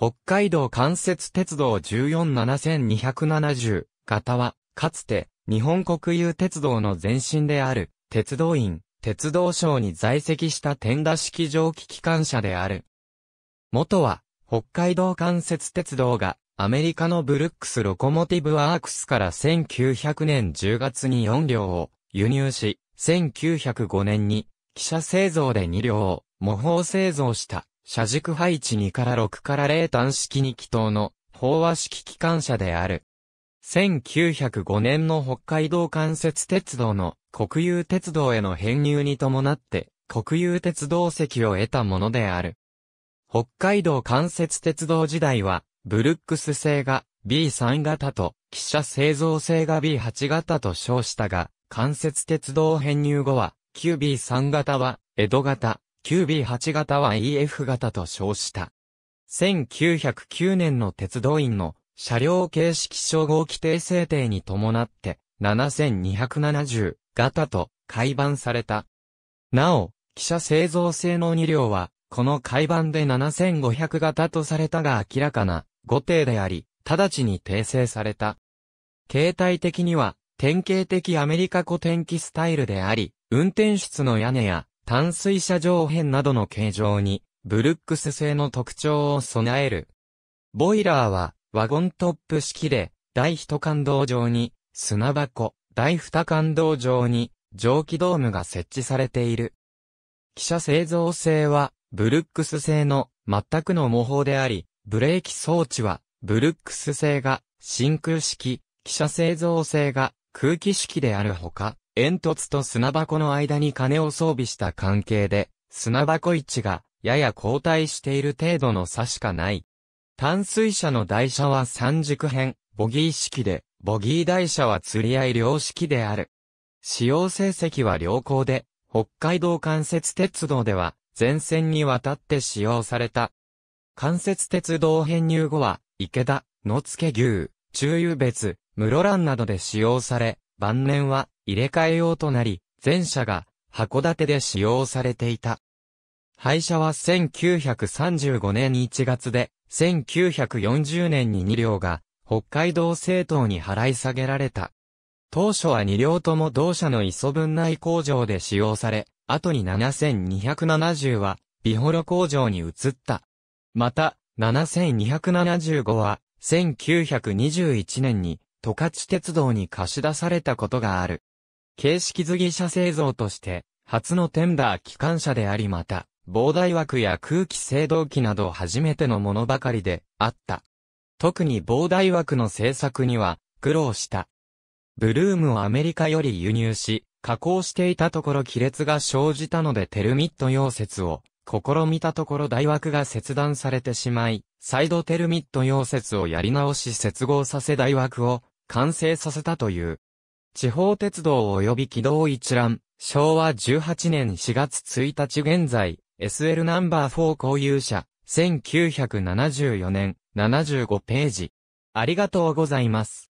北海道関節鉄道147270型は、かつて、日本国有鉄道の前身である、鉄道院、鉄道省に在籍した天田式蒸気機関車である。元は、北海道関節鉄道が、アメリカのブルックスロコモティブワークスから1900年10月に4両を輸入し、1905年に、汽車製造で2両を模倣製造した車軸配置2から6から0端式2気筒の飽和式機関車である。1905年の北海道関節鉄道の国有鉄道への編入に伴って国有鉄道席を得たものである。北海道関節鉄道時代はブルックス製が B3 型と汽車製造製が B8 型と称したが関節鉄道編入後は QB3 型は江戸型、q b 8型は EF 型と称した。1909年の鉄道員の車両形式称号規定制定に伴って、7270型と改版された。なお、汽車製造性能2両は、この改版で7500型とされたが明らかな5定であり、直ちに訂正された。形態的には、典型的アメリカ古典機スタイルであり、運転室の屋根や淡水車上辺などの形状に、ブルックス製の特徴を備える。ボイラーは、ワゴントップ式で、第一感動上に、砂箱、第二感動上に、蒸気ドームが設置されている。汽車製造性は、ブルックス製の、全くの模倣であり、ブレーキ装置は、ブルックス製が、真空式、汽車製造性が、空気式であるほか、煙突と砂箱の間に金を装備した関係で、砂箱位置がやや後退している程度の差しかない。淡水車の台車は三軸編、ボギー式で、ボギー台車は釣り合い両式である。使用成績は良好で、北海道関節鉄道では、全線にわたって使用された。関節鉄道編入後は、池田、野付牛、中油、別、室蘭などで使用され、晩年は入れ替えようとなり、前車が函館で使用されていた。廃車は1935年1月で、1940年に2両が北海道政党に払い下げられた。当初は2両とも同社の磯分内工場で使用され、後に7270は、美幌工場に移った。また、7275は、1921年に、十勝鉄道に貸し出されたことがある。形式図技車製造として、初のテンダー機関車でありまた、膨大枠や空気制動機など初めてのものばかりであった。特に膨大枠の製作には苦労した。ブルームをアメリカより輸入し、加工していたところ亀裂が生じたのでテルミット溶接を試みたところ大枠が切断されてしまい、サイドテルミット溶接をやり直し接合させ大枠を完成させたという。地方鉄道及び軌道一覧、昭和18年4月1日現在、SL ナンバー4購有者、1974年、75ページ。ありがとうございます。